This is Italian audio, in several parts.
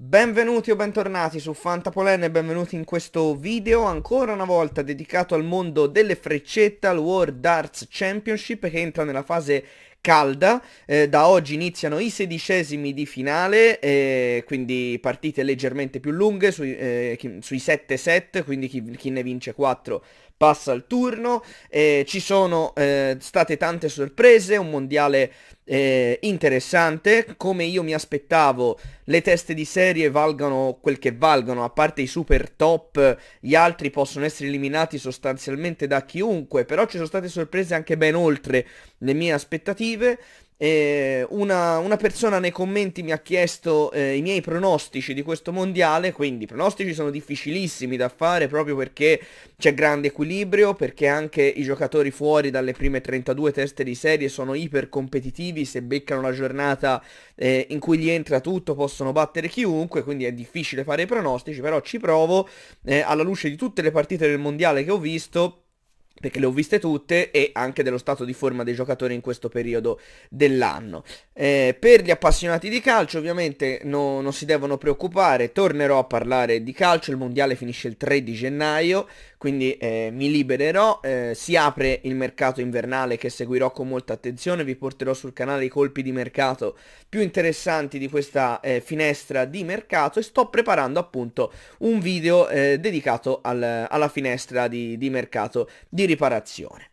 Benvenuti o bentornati su Fantapolen e benvenuti in questo video ancora una volta dedicato al mondo delle freccette al World Arts Championship che entra nella fase calda, eh, da oggi iniziano i sedicesimi di finale, eh, quindi partite leggermente più lunghe sui, eh, 7 set, quindi chi, chi ne vince 4 passa il turno, eh, ci sono eh, state tante sorprese, un mondiale eh, interessante, come io mi aspettavo le teste di serie valgano quel che valgono, a parte i super top, gli altri possono essere eliminati sostanzialmente da chiunque, però ci sono state sorprese anche ben oltre le mie aspettative. Eh, una, una, persona nei commenti mi ha chiesto eh, i miei pronostici di questo mondiale, quindi i pronostici sono difficilissimi da fare proprio perché c'è grande equilibrio, perché anche i giocatori fuori dalle prime 32 teste di serie sono iper competitivi, se beccano la giornata eh, in cui gli entra tutto possono battere chiunque, quindi è difficile fare i pronostici, però ci provo eh, alla luce di tutte le partite del mondiale che ho visto perché le ho viste tutte e anche dello stato di forma dei giocatori in questo periodo dell'anno. Eh, per gli appassionati di calcio ovviamente no, non si devono preoccupare, tornerò a parlare di calcio, il mondiale finisce il 3 di gennaio, quindi eh, mi libererò, eh, si apre il mercato invernale che seguirò con molta attenzione, vi porterò sul canale i colpi di mercato più interessanti di questa eh, finestra di mercato e sto preparando appunto un video eh, dedicato al, alla finestra di, di mercato di riparazione.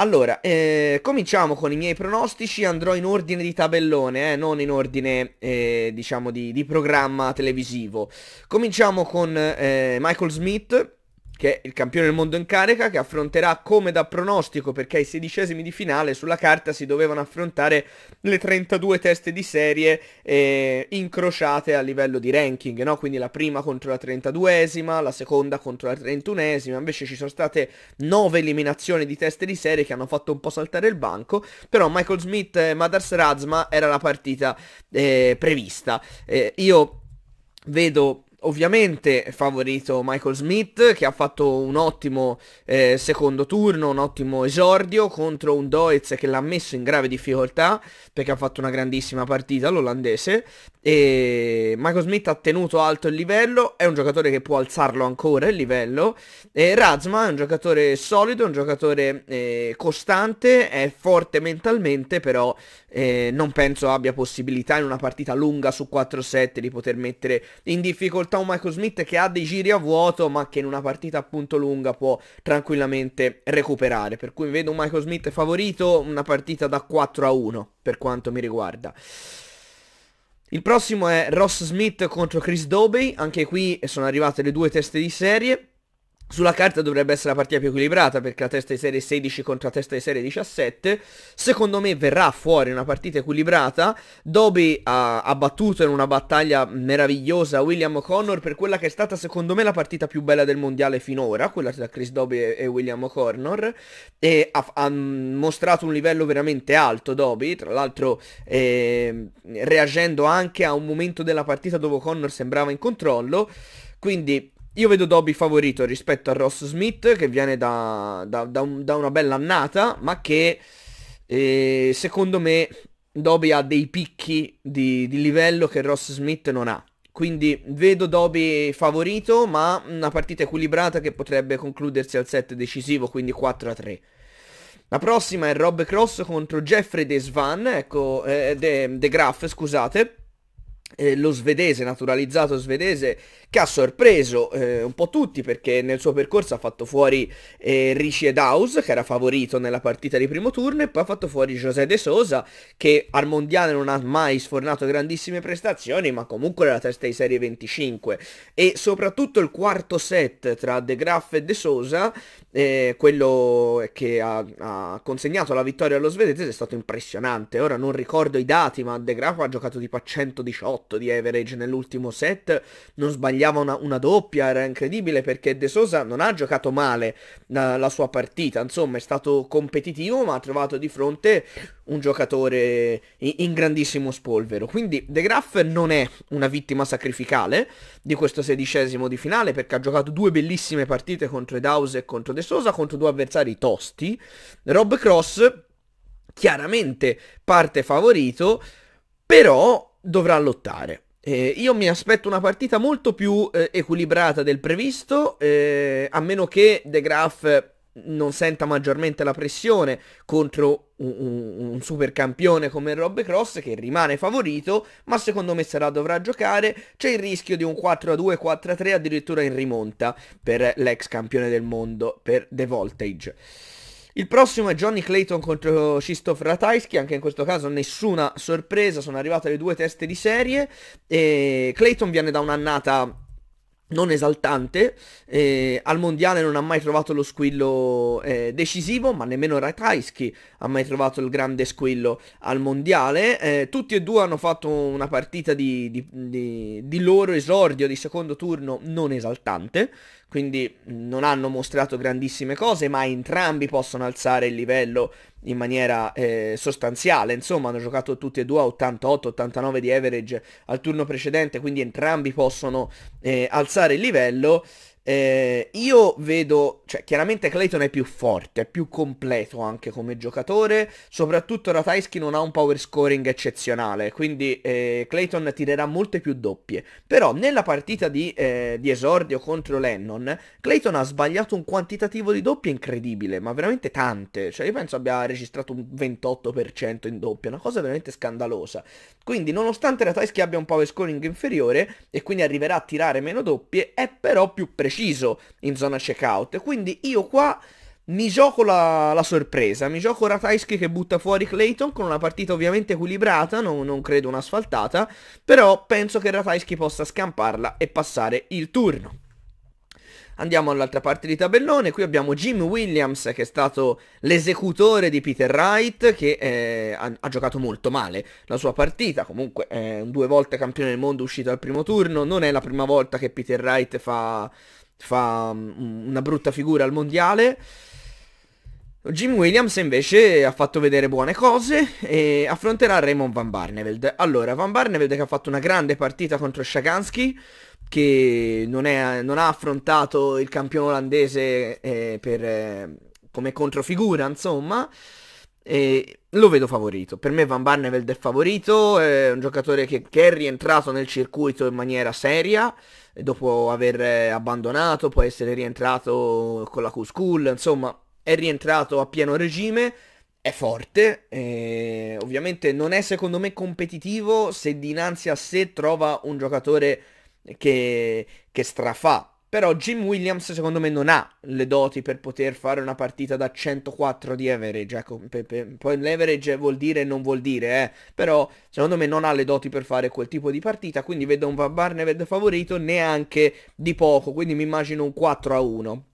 Allora, eh, cominciamo con i miei pronostici, andrò in ordine di tabellone, eh, non in ordine eh, diciamo di, di, programma televisivo. Cominciamo con eh, Michael Smith che è il campione del mondo in carica, che affronterà come da pronostico, perché ai sedicesimi di finale sulla carta si dovevano affrontare le 32 teste di serie eh, incrociate a livello di ranking, no? quindi la prima contro la 32esima, la seconda contro la 31esima, invece ci sono state 9 eliminazioni di teste di serie che hanno fatto un po' saltare il banco, però Michael Smith e Madars Razma era la partita eh, prevista. Eh, io vedo ovviamente favorito Michael Smith che ha fatto un ottimo eh, secondo turno, un ottimo esordio contro un Doiz che l'ha messo in grave difficoltà perché ha fatto una grandissima partita l'olandese e Michael Smith ha tenuto alto il livello, è un giocatore che può alzarlo ancora il livello e Razma è un giocatore solido, un giocatore eh, costante, è forte mentalmente però eh, non penso abbia possibilità in una partita lunga su 4-7 di poter mettere in difficoltà porta un Michael Smith che ha dei giri a vuoto ma che in una partita appunto lunga può tranquillamente recuperare. Per cui vedo un Michael Smith favorito, una partita da 4 a 1 per quanto mi riguarda. Il prossimo è Ross Smith contro Chris Dobey, anche qui sono arrivate le due teste di serie. Sulla carta dovrebbe essere la partita più equilibrata perché la testa di serie 16 contro la testa di serie 17. Secondo me verrà fuori una partita equilibrata. Dobby ha, ha battuto in una battaglia meravigliosa William O'Connor per quella che è stata secondo me la partita più bella del mondiale finora, quella tra Chris Dobby e, e William O'Connor. E ha, ha, mostrato un livello veramente alto Dobby, tra l'altro eh, reagendo anche a un momento della partita dove O'Connor sembrava in controllo. Quindi io vedo Dobby favorito rispetto a Ross Smith che viene da, da, da, un, da una bella annata ma che eh, secondo me Dobby ha dei picchi di, di, livello che Ross Smith non ha. Quindi vedo Dobby favorito ma una partita equilibrata che potrebbe concludersi al set decisivo quindi 4 a 3. La prossima è Rob Cross contro Jeffrey De Svan, ecco, eh, De, De Graaf scusate. Eh, lo svedese, naturalizzato svedese, che ha sorpreso eh, un po' tutti perché nel suo percorso ha fatto fuori eh, Richie Daus, che era favorito nella partita di primo turno, e poi ha fatto fuori José De Sosa, che al mondiale non ha mai sfornato grandissime prestazioni, ma comunque era la testa di serie 25. E soprattutto il quarto set tra De Graaf e De Sosa, eh, quello che ha, ha consegnato la vittoria allo svedese, è stato impressionante. Ora non ricordo i dati, ma De Graaf ha giocato tipo a 118 di average nell'ultimo set, non sbagliato tagliava una, una, doppia, era incredibile perché De Sosa non ha giocato male la, la, sua partita, insomma è stato competitivo ma ha trovato di fronte un giocatore in, in grandissimo spolvero. Quindi De Graaf non è una vittima sacrificale di questo sedicesimo di finale perché ha giocato due bellissime partite contro Edaus e contro De Sosa, contro due avversari tosti. Rob Cross chiaramente parte favorito, però dovrà lottare eh, io mi aspetto una partita molto più eh, equilibrata del previsto, eh, a meno che De Graaf non senta maggiormente la pressione contro un, un, un super campione come Rob Cross che rimane favorito, ma secondo me sarà dovrà giocare, c'è il rischio di un 4-2, 4-3 addirittura in rimonta per l'ex campione del mondo, per The Voltage. Il prossimo è Johnny Clayton contro Krzysztof Ratajski, anche in questo caso nessuna sorpresa, sono arrivate le due teste di serie e Clayton viene da un'annata non esaltante, eh, al mondiale non ha mai trovato lo squillo eh, decisivo, ma nemmeno Ratajski ha mai trovato il grande squillo al mondiale, eh, tutti e due hanno fatto una partita di, di, di, di loro esordio di secondo turno non esaltante, quindi non hanno mostrato grandissime cose, ma entrambi possono alzare il livello in maniera eh, sostanziale, insomma hanno giocato tutti e due a 88-89 di average al turno precedente, quindi entrambi possono eh, alzare il livello. Eh, io vedo, cioè chiaramente Clayton è più forte, è più completo anche come giocatore, soprattutto Ratajski non ha un power scoring eccezionale, quindi eh, Clayton tirerà molte più doppie, però nella partita di, eh, di, esordio contro Lennon, Clayton ha sbagliato un quantitativo di doppie incredibile, ma veramente tante, cioè io penso abbia registrato un 28% in doppia, una cosa veramente scandalosa, quindi nonostante Ratajski abbia un power scoring inferiore e quindi arriverà a tirare meno doppie, è però più preciso deciso in zona checkout. Quindi io qua mi gioco la, la sorpresa, mi gioco Ratajski che butta fuori Clayton con una partita ovviamente equilibrata, non, non credo un'asfaltata, sfaltata, però penso che Ratajski possa scamparla e passare il turno. Andiamo all'altra parte di tabellone, qui abbiamo Jim Williams che è stato l'esecutore di Peter Wright che eh, ha, ha, giocato molto male la sua partita, comunque è un due volte campione del mondo uscito al primo turno, non è la prima volta che Peter Wright fa, fa mm, una brutta figura al mondiale. Jim Williams invece ha fatto vedere buone cose e affronterà Raymond Van Barneveld. Allora, Van Barneveld che ha fatto una grande partita contro Shagansky, che non, è, non ha affrontato il campione olandese eh, per, eh, come controfigura, insomma. E lo vedo favorito. Per me Van Barneveld è favorito, è un giocatore che, che è rientrato nel circuito in maniera seria, dopo aver eh, abbandonato, poi essere rientrato con la Q-School, insomma è rientrato a pieno regime, è forte, eh, ovviamente non è secondo me competitivo se dinanzi a sé trova un giocatore che, che strafà però Jim Williams secondo me non ha le doti per poter fare una partita da 104 di average. Ecco, pe, pe, poi l'average vuol dire e non vuol dire, eh. Però secondo me non ha le doti per fare quel tipo di partita. Quindi vedo un Van Barneveld favorito neanche di poco. Quindi mi immagino un 4 a 1.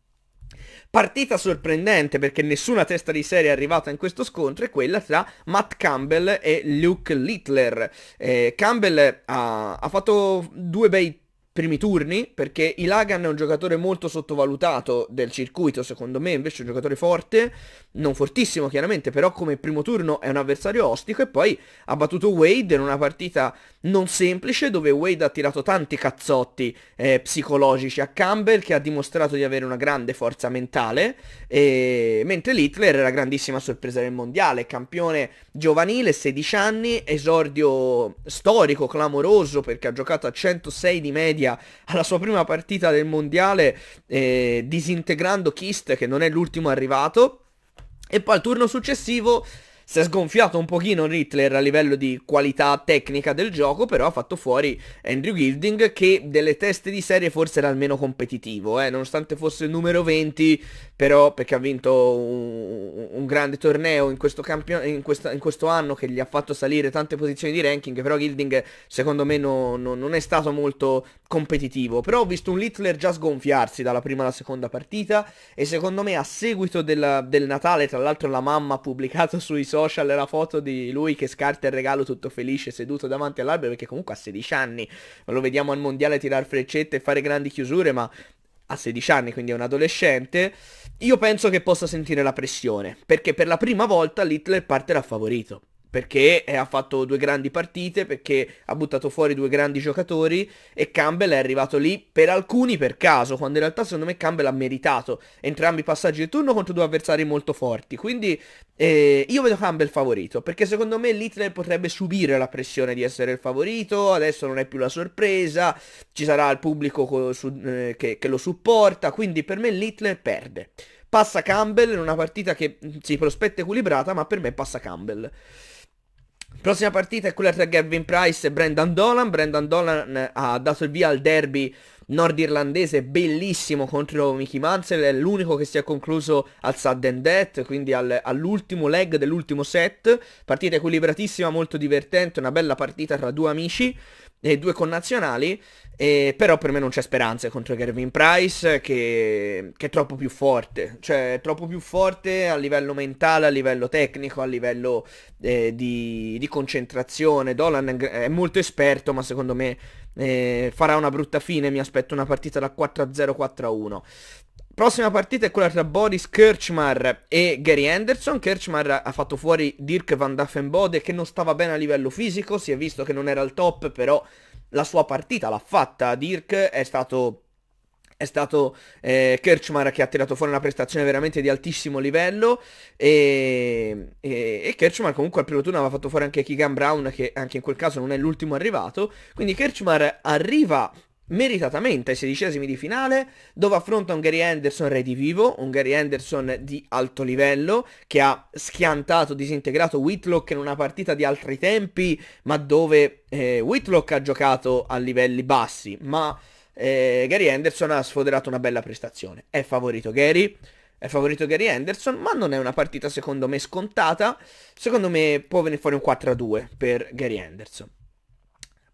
Partita sorprendente perché nessuna testa di serie è arrivata in questo scontro è quella tra Matt Campbell e Luke Littler. Eh, Campbell ha, ha fatto due bei primi turni, perché il Ilagan è un giocatore molto sottovalutato del circuito, secondo me invece è un giocatore forte, non fortissimo chiaramente, però come primo turno è un avversario ostico e poi ha battuto Wade in una partita non semplice dove Wade ha tirato tanti cazzotti eh, psicologici a Campbell che ha dimostrato di avere una grande forza mentale, e... mentre Hitler era la grandissima sorpresa del mondiale, campione giovanile, 16 anni, esordio storico, clamoroso perché ha giocato a 106 di media Italia alla sua prima partita del mondiale eh, disintegrando Kist che non è l'ultimo arrivato e poi al turno successivo si è sgonfiato un pochino Hitler a livello di qualità tecnica del gioco, però ha fatto fuori Andrew Gilding che delle teste di serie forse era il meno competitivo, eh, nonostante fosse il numero 20, però perché ha vinto un, un grande torneo in questo, in, questa, in questo, anno che gli ha fatto salire tante posizioni di ranking, però Gilding secondo me no, no, non è stato molto competitivo, però ho visto un Hitler già sgonfiarsi dalla prima alla seconda partita e secondo me a seguito della, del Natale, tra l'altro la mamma ha pubblicato sui social social la foto di lui che scarta il regalo tutto felice seduto davanti all'albero perché comunque ha 16 anni, lo vediamo al mondiale tirar freccette e fare grandi chiusure, ma ha 16 anni, quindi è un adolescente, io penso che possa sentire la pressione, perché per la prima volta l'Hitler parte da favorito perché eh, ha fatto due grandi partite, perché ha buttato fuori due grandi giocatori e Campbell è arrivato lì per alcuni per caso, quando in realtà secondo me Campbell ha meritato entrambi i passaggi del turno contro due avversari molto forti. Quindi eh, io vedo Campbell favorito, perché secondo me l'Hitler potrebbe subire la pressione di essere il favorito, adesso non è più la sorpresa, ci sarà il pubblico su, eh, che, che lo supporta, quindi per me l'Hitler perde passa Campbell in una partita che mm, si prospetta equilibrata, ma per me passa Campbell. Prossima partita è quella tra Gavin Price e Brendan Dolan. Brendan Dolan eh, ha dato il via al derby nordirlandese bellissimo contro Mickey Mansell, è l'unico che si è concluso al sudden death, quindi al, all'ultimo leg dell'ultimo set, partita equilibratissima, molto divertente, una bella partita tra due amici e due connazionali e, però per me non c'è speranza contro Gervin Price che, che, è troppo più forte, cioè è troppo più forte a livello mentale, a livello tecnico, a livello eh, di, di, concentrazione. Dolan è molto esperto ma secondo me eh, farà una brutta fine, mi aspetto una partita da 4-0, 4-1. Prossima partita è quella tra Boris Kirchmar e Gary Anderson. Kirchmar ha fatto fuori Dirk van Daffenbode che non stava bene a livello fisico, si è visto che non era al top, però la sua partita, l'ha fatta Dirk, è stato è stato eh, Kirchmar che ha tirato fuori una prestazione veramente di altissimo livello e, e, e Kirchmar comunque al primo turno aveva fatto fuori anche Keegan Brown che anche in quel caso non è l'ultimo arrivato quindi Kirchmar arriva meritatamente ai sedicesimi di finale dove affronta un Gary Anderson redivivo, un Gary Anderson di alto livello che ha schiantato, disintegrato Whitlock in una partita di altri tempi ma dove eh, Whitlock ha giocato a livelli bassi ma eh, Gary Anderson ha sfoderato una bella prestazione. È favorito Gary, è favorito Gary Anderson, ma non è una partita secondo me scontata. Secondo me può venire fuori un 4-2 per Gary Anderson.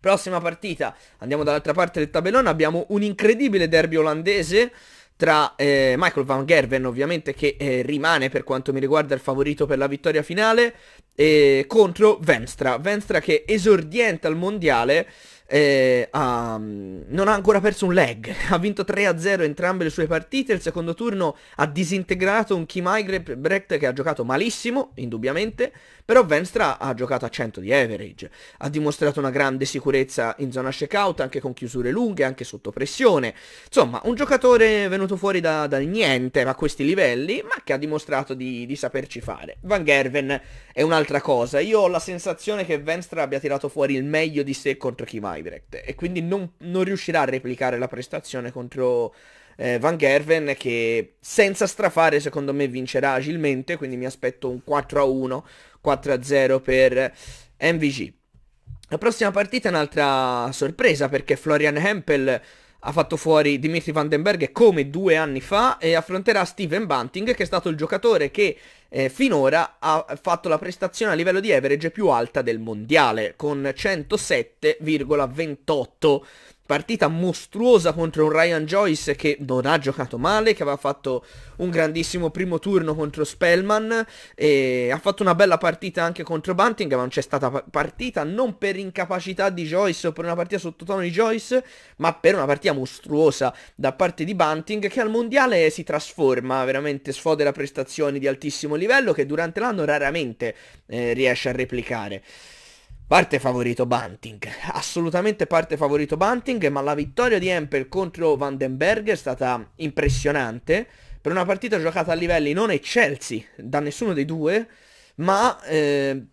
Prossima partita, andiamo dall'altra parte del tabellone, abbiamo un incredibile derby olandese tra eh, Michael Van Gerven ovviamente che eh, rimane per quanto mi riguarda il favorito per la vittoria finale eh, contro Venstra. Venstra che esordienta al mondiale eh, ha, mm, non ha ancora perso un leg, ha vinto 3-0 entrambe le sue partite, il secondo turno ha disintegrato un Kimai Brecht che ha giocato malissimo, indubbiamente, però Venstra ha giocato a 100 di average, ha dimostrato una grande sicurezza in zona checkout, anche con chiusure lunghe, anche sotto pressione, insomma un giocatore venuto fuori da, niente a questi livelli, ma che ha dimostrato di, di saperci fare. Van Gerven è un'altra cosa, io ho la sensazione che Venstra abbia tirato fuori il meglio di sé contro Kimai mani dirette e quindi non, non riuscirà a replicare la prestazione contro eh, Van Gerven che senza strafare secondo me vincerà agilmente, quindi mi aspetto un 4-1, 4-0 per MVG. La prossima partita è un'altra sorpresa perché Florian Hempel ha fatto fuori Dimitri Vandenberg come due anni fa e affronterà Steven Bunting che è stato il giocatore che eh, finora ha fatto la prestazione a livello di average più alta del mondiale con 107,28 partita mostruosa contro un Ryan Joyce che non ha giocato male, che aveva fatto un grandissimo primo turno contro Spellman e ha fatto una bella partita anche contro Bunting, ma non c'è stata partita non per incapacità di Joyce o per una partita sottotono di Joyce, ma per una partita mostruosa da parte di Bunting che al mondiale si trasforma, veramente sfodera prestazioni di altissimo livello che durante l'anno raramente eh, riesce a replicare. Parte favorito Bunting, assolutamente parte favorito Bunting, ma la vittoria di Empel contro Vandenberg è stata impressionante per una partita giocata a livelli non eccelsi da nessuno dei due, ma eh,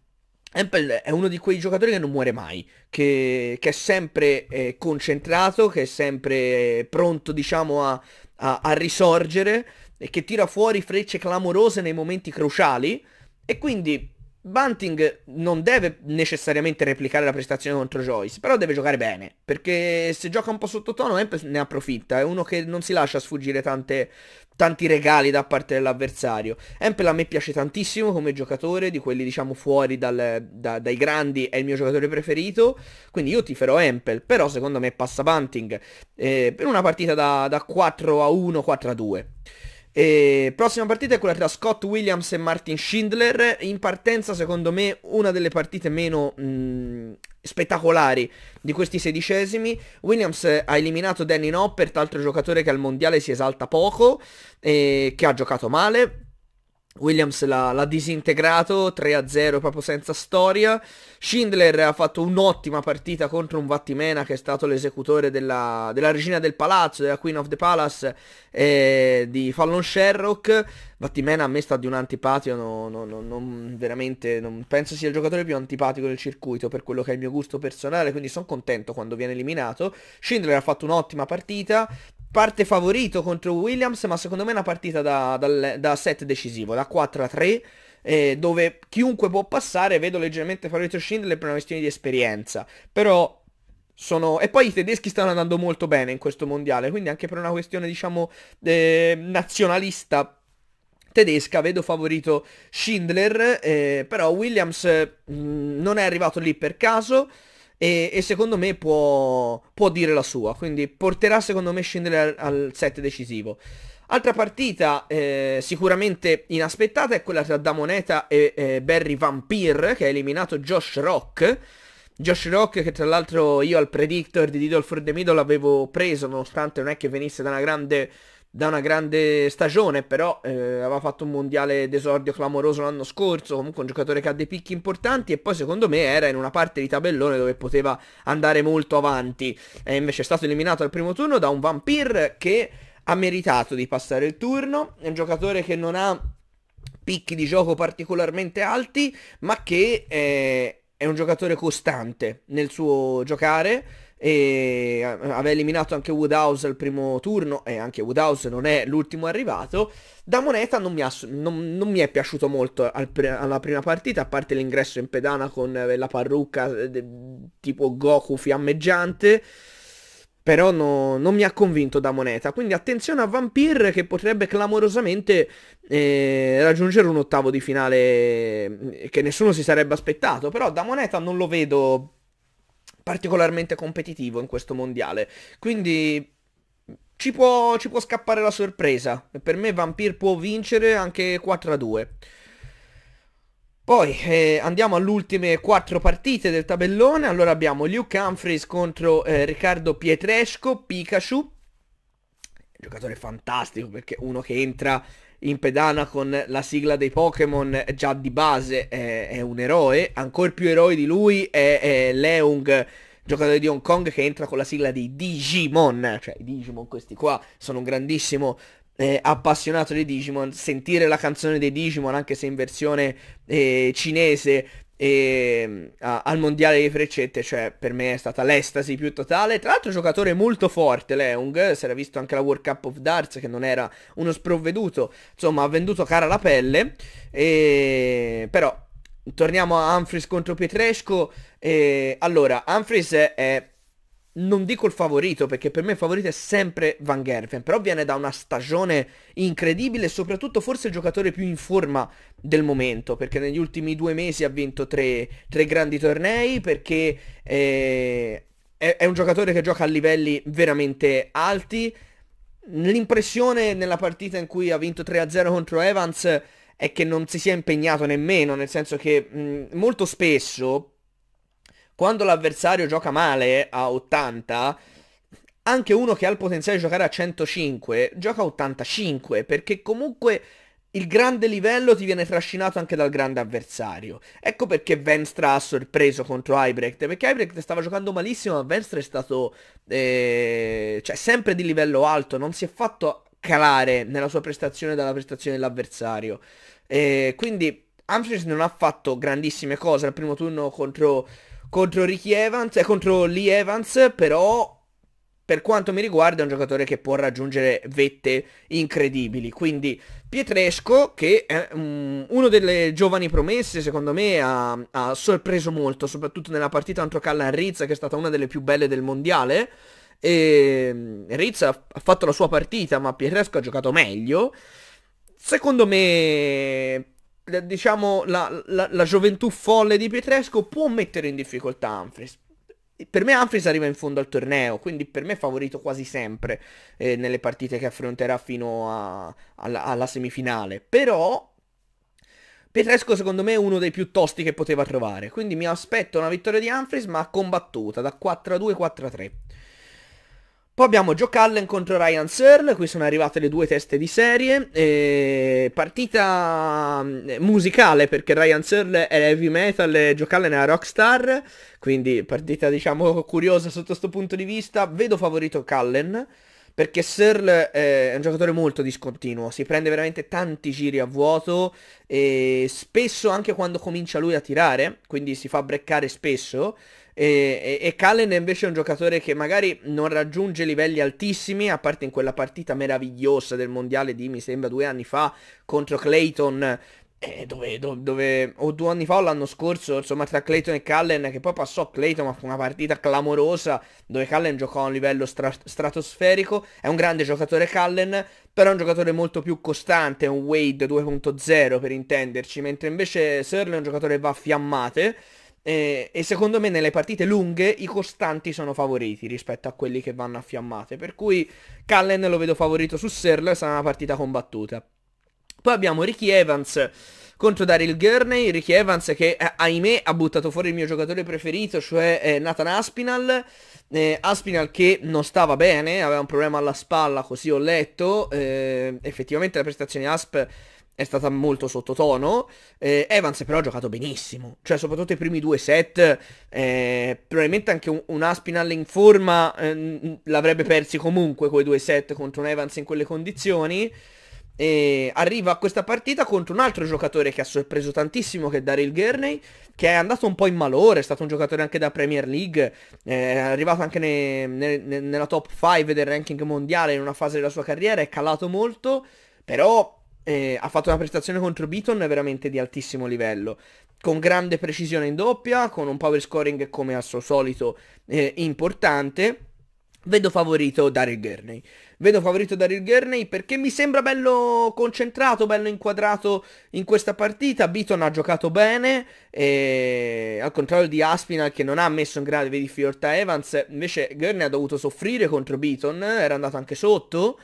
Empel è uno di quei giocatori che non muore mai, che, che è sempre eh, concentrato, che è sempre pronto diciamo a, a, a risorgere e che tira fuori frecce clamorose nei momenti cruciali e quindi Bunting non deve necessariamente replicare la prestazione contro Joyce, però deve giocare bene, perché se gioca un po' sottotono Hemp ne approfitta, è uno che non si lascia sfuggire tante, tanti regali da parte dell'avversario. Hempel a me piace tantissimo come giocatore, di quelli diciamo fuori dal, da, dai grandi, è il mio giocatore preferito, quindi io tiferò Hempel, però secondo me passa Bunting eh, per una partita da, da 4 a 1, 4 a 2. E prossima partita è quella tra Scott Williams e Martin Schindler. In partenza, secondo me, una delle partite meno mh, mm, spettacolari di questi sedicesimi. Williams ha eliminato Danny Nopper, altro giocatore che al mondiale si esalta poco, e che ha giocato male Williams l'ha, l'ha disintegrato 3-0 proprio senza storia. Schindler ha fatto un'ottima partita contro un Vattimena che è stato l'esecutore della, della regina del palazzo, della Queen of the Palace eh, di Fallon Sherrock. Vattimena a me sta di un antipatio, no, no, no, non, veramente non penso sia il giocatore più antipatico del circuito per quello che è il mio gusto personale, quindi sono contento quando viene eliminato. Schindler ha fatto un'ottima partita, Parte favorito contro Williams, ma secondo me è una partita da, da, da set decisivo, da 4 a 3, eh, dove chiunque può passare, vedo leggermente favorito Schindler per una questione di esperienza. Però sono... E poi i tedeschi stanno andando molto bene in questo mondiale, quindi anche per una questione, diciamo, eh, nazionalista tedesca vedo favorito Schindler, eh, però Williams mh, mm, non è arrivato lì per caso e, e secondo me può, può, dire la sua, quindi porterà secondo me scendere al, al set decisivo. Altra partita eh, sicuramente inaspettata è quella tra Damoneta e eh, Barry Vampir che ha eliminato Josh Rock. Josh Rock che tra l'altro io al predictor di Diddle for the Middle l'avevo preso nonostante non è che venisse da una grande da una grande stagione, però eh, aveva fatto un mondiale d'esordio clamoroso l'anno scorso, comunque un giocatore che ha dei picchi importanti e poi secondo me era in una parte di tabellone dove poteva andare molto avanti. È invece stato eliminato al primo turno da un Vampir che ha meritato di passare il turno, è un giocatore che non ha picchi di gioco particolarmente alti, ma che è, eh, è un giocatore costante nel suo giocare e eh, aveva eliminato anche Woodhouse al primo turno e anche Woodhouse non è l'ultimo arrivato. Da moneta non mi, non, non mi è piaciuto molto al alla prima partita, a parte l'ingresso in pedana con eh, la parrucca eh, tipo Goku fiammeggiante. Però no, non mi ha convinto da moneta. Quindi attenzione a Vampir che potrebbe clamorosamente eh, raggiungere un ottavo di finale mm, che nessuno si sarebbe aspettato. Però da moneta non lo vedo particolarmente competitivo in questo mondiale. Quindi ci può, ci può scappare la sorpresa. Per me Vampir può vincere anche 4-2. Poi eh, andiamo alle ultime 4 partite del tabellone. Allora abbiamo Luke Humphries contro eh, Riccardo Pietresco, Pikachu. Giocatore fantastico perché uno che entra in pedana con la sigla dei Pokémon già di base è, è un eroe, ancora più eroe di lui è, è Leung giocatore di Hong Kong che entra con la sigla dei Digimon, cioè i Digimon questi qua sono un grandissimo eh, appassionato di Digimon, sentire la canzone dei Digimon anche se in versione eh, cinese e ehm, a, al mondiale di freccette, cioè per me è stata l'estasi più totale. Tra l'altro giocatore molto forte Leung, si era visto anche la World Cup of Darts che non era uno sprovveduto, insomma ha venduto cara la pelle, e... però torniamo a Humphries contro Pietresco, e... allora Humphries è non dico il favorito, perché per me il favorito è sempre Van Gerven, però viene da una stagione incredibile soprattutto forse il giocatore più in forma del momento, perché negli ultimi due mesi ha vinto tre, tre grandi tornei, perché eh, è, è un giocatore che gioca a livelli veramente alti. L'impressione nella partita in cui ha vinto 3-0 contro Evans è che non si sia impegnato nemmeno, nel senso che mh, molto spesso quando l'avversario gioca male a 80, anche uno che ha il potenziale di giocare a 105 gioca a 85 perché comunque il grande livello ti viene trascinato anche dal grande avversario. Ecco perché Venstra ha sorpreso contro Ibrecht, perché Ibrecht stava giocando malissimo, ma Venstra è stato eh, cioè, sempre di livello alto, non si è fatto calare nella sua prestazione dalla prestazione dell'avversario. Eh, quindi Amsterdam non ha fatto grandissime cose al primo turno contro contro Ricky Evans, è eh, contro Lee Evans, però per quanto mi riguarda è un giocatore che può raggiungere vette incredibili. Quindi Pietresco, che è um, uno delle giovani promesse, secondo me ha, ha sorpreso molto, soprattutto nella partita contro Callanrizza, che è stata una delle più belle del mondiale. E mm, Rizza ha fatto la sua partita, ma Pietresco ha giocato meglio. Secondo me diciamo, la, la, la, gioventù folle di Pietresco può mettere in difficoltà Humphries. Per me Humphries arriva in fondo al torneo, quindi per me è favorito quasi sempre eh, nelle partite che affronterà fino a, alla, alla semifinale. Però Pietresco secondo me è uno dei più tosti che poteva trovare, quindi mi aspetto una vittoria di Humphries ma combattuta da 4-2-4-3. Poi abbiamo Joe Cullen contro Ryan Searle, qui sono arrivate le due teste di serie, e partita mm, musicale perché Ryan Searle è heavy metal e Joe Cullen è una rockstar, quindi partita diciamo curiosa sotto questo punto di vista, vedo favorito Cullen perché Searle eh, è un giocatore molto discontinuo, si prende veramente tanti giri a vuoto e spesso anche quando comincia lui a tirare, quindi si fa breccare spesso e, e, e Cullen invece è un giocatore che magari non raggiunge livelli altissimi, a parte in quella partita meravigliosa del mondiale di, mi sembra, due anni fa contro Clayton, eh, dove, dove, dove, o due anni fa o l'anno scorso, insomma, tra Clayton e Cullen, che poi passò Clayton, ma fu una partita clamorosa, dove Cullen giocò a un livello stra stratosferico. È un grande giocatore Cullen, però è un giocatore molto più costante, un Wade 2.0 per intenderci, mentre invece Searle è un giocatore va a fiammate. E, eh, e, secondo me nelle partite lunghe i costanti sono favoriti rispetto a quelli che vanno a fiammate. Per cui Callen lo vedo favorito su Serlo e sarà una partita combattuta. Poi abbiamo Ricky Evans contro Daryl Gurney, Ricky Evans che eh, ahimè ha buttato fuori il mio giocatore preferito, cioè eh, Nathan Aspinal. Eh, Aspinal che non stava bene, aveva un problema alla spalla, così ho letto. Eh, effettivamente la prestazione Asp è stata molto sottotono. Eh, Evans però ha giocato benissimo, cioè soprattutto i primi due set, eh, probabilmente anche un, un, Aspinall in forma eh, l'avrebbe persi comunque quei due set contro un Evans in quelle condizioni. E arriva a questa partita contro un altro giocatore che ha sorpreso tantissimo che è Daryl Gurney che è andato un po' in malore, è stato un giocatore anche da Premier League, eh, è arrivato anche ne, ne, nella top 5 del ranking mondiale in una fase della sua carriera, è calato molto, però eh, ha fatto una prestazione contro Beaton veramente di altissimo livello, con grande precisione in doppia, con un power scoring come al suo solito eh, importante. Vedo favorito Daryl Gurney. Vedo favorito Daryl Gurney perché mi sembra bello concentrato, bello inquadrato in questa partita. Beaton ha giocato bene, e, al contrario di Aspinal che non ha messo in grave difficoltà Evans. Invece Gurney ha dovuto soffrire contro Beaton, era andato anche sotto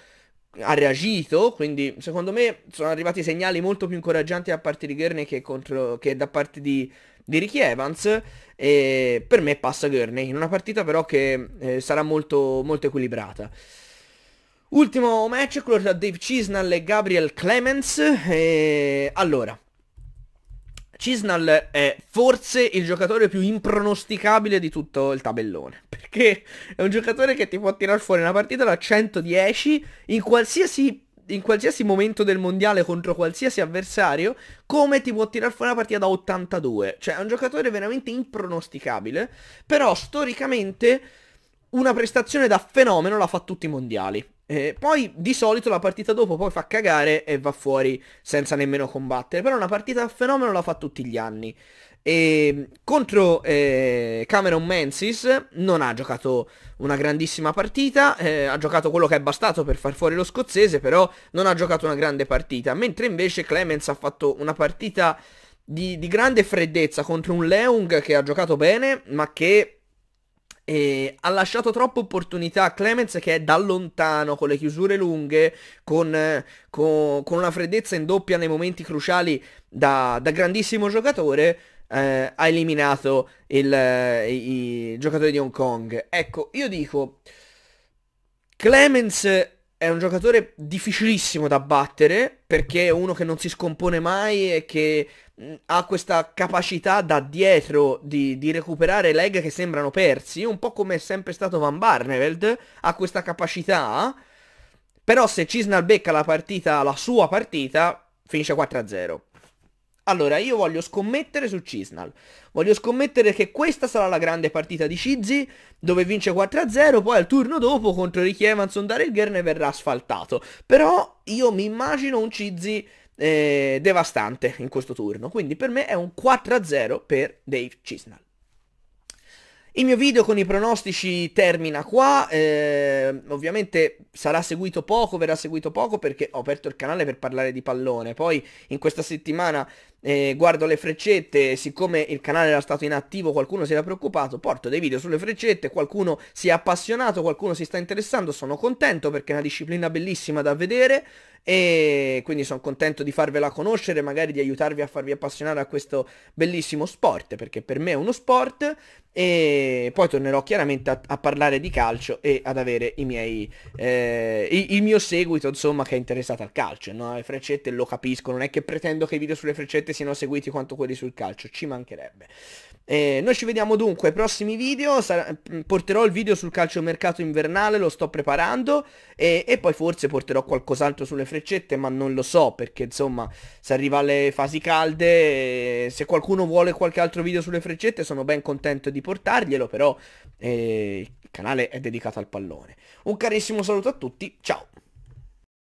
ha reagito, quindi secondo me sono arrivati segnali molto più incoraggianti da parte di Gurney che, contro, che da parte di, di, Ricky Evans e per me passa Gurney in una partita però che eh, sarà molto, molto equilibrata. Ultimo match quello tra Dave Cisnall e Gabriel Clemens. E... Allora, Cisnal è forse il giocatore più impronosticabile di tutto il tabellone. Perché è un giocatore che ti può tirare fuori una partita da 110 in qualsiasi in qualsiasi momento del mondiale contro qualsiasi avversario, come ti può tirare fuori una partita da 82. Cioè, è un giocatore veramente impronosticabile, però storicamente una prestazione da fenomeno la fa tutti i mondiali. Eh, poi di solito la partita dopo poi fa cagare e va fuori senza nemmeno combattere, però una partita a fenomeno la fa tutti gli anni. E ehm, contro eh, Cameron Menzies non ha giocato una grandissima partita, eh, ha giocato quello che è bastato per far fuori lo scozzese, però non ha giocato una grande partita, mentre invece Clemens ha fatto una partita di, di grande freddezza contro un Leung che ha giocato bene, ma che e ha lasciato troppe opportunità a Clemens che è da lontano, con le chiusure lunghe, con, con, con una freddezza in doppia nei momenti cruciali da, da grandissimo giocatore, eh, ha eliminato il, i, i giocatori di Hong Kong. Ecco, io dico, Clemens è un giocatore difficilissimo da battere perché è uno che non si scompone mai e che Mm, ha questa capacità da dietro di, di, recuperare leg che sembrano persi, un po' come è sempre stato Van Barneveld, ha questa capacità, però se Cisnal becca la partita, la sua partita, finisce 4-0. Allora, io voglio scommettere su Cisnal. Voglio scommettere che questa sarà la grande partita di Cizzi, dove vince 4-0, poi al turno dopo contro Ricky Evanson Daryl Gern verrà asfaltato. Però io mi immagino un Cizzi eh, devastante in questo turno. Quindi per me è un 4-0 per Dave Cisnall. Il mio video con i pronostici termina qua, eh, ovviamente sarà seguito poco, verrà seguito poco perché ho aperto il canale per parlare di pallone, poi in questa settimana eh, guardo le freccette, siccome il canale era stato inattivo qualcuno si era preoccupato, porto dei video sulle freccette, qualcuno si è appassionato, qualcuno si sta interessando, sono contento perché è una disciplina bellissima da vedere e quindi sono contento di farvela conoscere, magari di aiutarvi a farvi appassionare a questo bellissimo sport, perché per me è uno sport e poi tornerò chiaramente a, a parlare di calcio e ad avere i miei, eh, il, il, mio seguito insomma che è interessato al calcio, no? le freccette lo capisco, non è che pretendo che i video sulle freccette siano seguiti quanto quelli sul calcio, ci mancherebbe. Eh, noi ci vediamo dunque ai prossimi video, Sar mm, porterò il video sul calciomercato invernale, lo sto preparando e, e poi forse porterò qualcos'altro sulle freccette, ma non lo so perché insomma si arriva alle fasi calde, eh, se qualcuno vuole qualche altro video sulle freccette sono ben contento di portarglielo, però eh, il canale è dedicato al pallone. Un carissimo saluto a tutti, ciao!